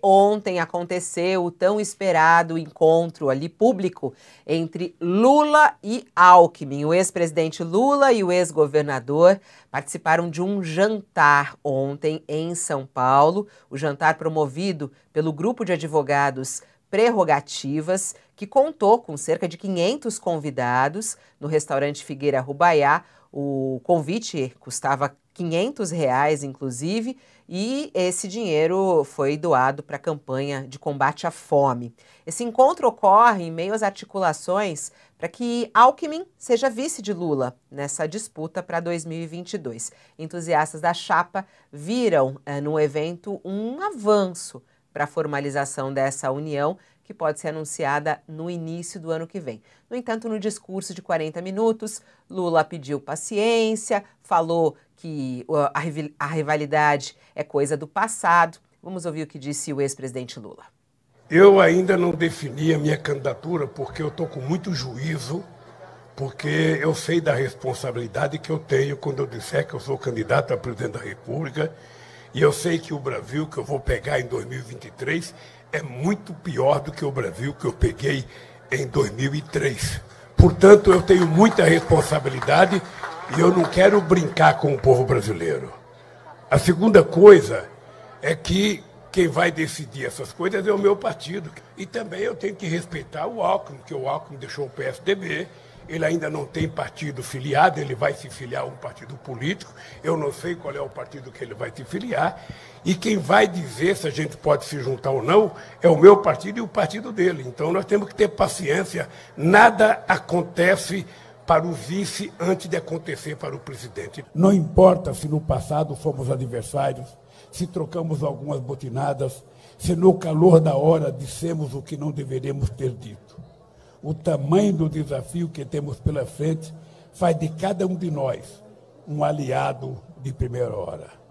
Ontem aconteceu o tão esperado encontro ali público entre Lula e Alckmin. O ex-presidente Lula e o ex-governador participaram de um jantar ontem em São Paulo, o jantar promovido pelo grupo de advogados Prerrogativas, que contou com cerca de 500 convidados no restaurante Figueira Rubaiá, o convite custava 500 reais, inclusive, e esse dinheiro foi doado para a campanha de combate à fome. Esse encontro ocorre em meio às articulações para que Alckmin seja vice de Lula nessa disputa para 2022. Entusiastas da chapa viram é, no evento um avanço para a formalização dessa união, que pode ser anunciada no início do ano que vem. No entanto, no discurso de 40 minutos, Lula pediu paciência, falou que a rivalidade é coisa do passado. Vamos ouvir o que disse o ex-presidente Lula. Eu ainda não defini a minha candidatura porque eu estou com muito juízo, porque eu sei da responsabilidade que eu tenho quando eu disser que eu sou candidato a presidente da República e eu sei que o Brasil que eu vou pegar em 2023 é muito pior do que o Brasil que eu peguei em 2003. Portanto, eu tenho muita responsabilidade e eu não quero brincar com o povo brasileiro. A segunda coisa é que quem vai decidir essas coisas é o meu partido. E também eu tenho que respeitar o Alckmin, que o Alckmin deixou o PSDB, ele ainda não tem partido filiado, ele vai se filiar a um partido político, eu não sei qual é o partido que ele vai se filiar, e quem vai dizer se a gente pode se juntar ou não é o meu partido e o partido dele. Então nós temos que ter paciência, nada acontece para o vice antes de acontecer para o presidente. Não importa se no passado fomos adversários, se trocamos algumas botinadas, se no calor da hora dissemos o que não deveríamos ter dito o tamanho do desafio que temos pela frente faz de cada um de nós um aliado de primeira hora.